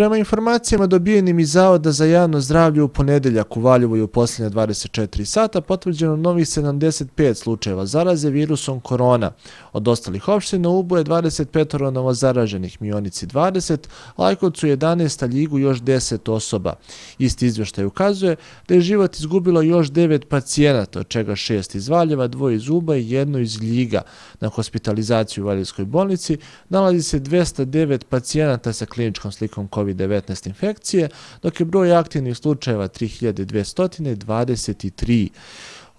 Prema informacijama dobijenim iz Zavoda za javno zdravlje u ponedeljak u Valjevu i u posljednje 24 sata potvrđeno novih 75 slučajeva zaraze virusom korona. Od ostalih opština Ubu je 25 novo zaraženih, Mionici 20, Lajkovcu 11, a Ljigu još 10 osoba. Isti izvještaj ukazuje da je život izgubilo još 9 pacijenata, od čega 6 iz Valjeva, 2 iz Uba i 1 iz Ljiga. Na hospitalizaciju u Valjevskoj bolnici nalazi se 209 pacijenata sa kliničkom slikom COVID-19. COVID-19 infekcije, dok je broj aktivnih slučajeva 3223.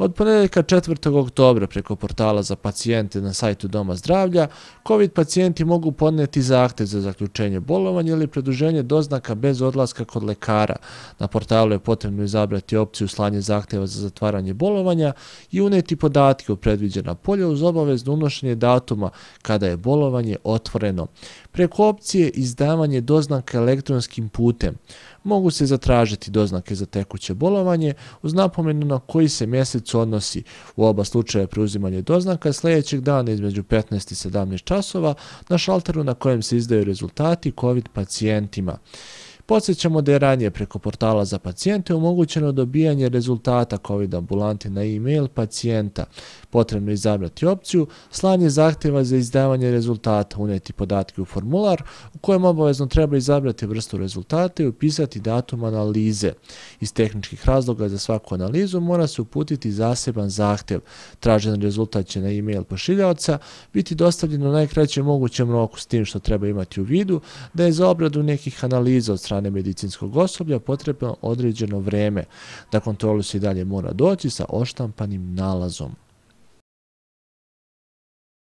Od ponedeljka 4. oktobra preko portala za pacijente na sajtu Doma zdravlja, COVID pacijenti mogu podneti zahtev za zaključenje bolovanja ili preduženje doznaka bez odlaska kod lekara. Na portalu je potrebno izabrati opciju slanje zahteva za zatvaranje bolovanja i uneti podatke u predviđena polja uz obavezno unošenje datuma kada je bolovanje otvoreno. Preko opcije izdavanje doznaka elektronskim putem. Mogu se zatražiti doznake za tekuće bolovanje uz napomenu na koji se mjesec licu odnosi u oba slučaja preuzimanje doznaka sljedećeg dana između 15 i 17 časova na šalteru na kojem se izdaju rezultati COVID pacijentima. Podsjećamo da je ranije preko portala za pacijente omogućeno dobijanje rezultata COVID ambulante na e-mail pacijenta. Potrebno je izabrati opciju, slanje zahtjeva za izdavanje rezultata, uneti podatke u formular u kojem obavezno treba izabrati vrstu rezultata i upisati datum analize. Iz tehničkih razloga za svaku analizu mora se uputiti zaseban zahtjev. Tražen rezultat će na e-mail pošiljavca biti dostavljen u najkraćem mogućem roku s tim što treba imati u vidu da je za obradu nekih analiza od strane strane medicinskog osoblja potrebno određeno vreme da kontrolu se i dalje mora doći sa oštampanim nalazom.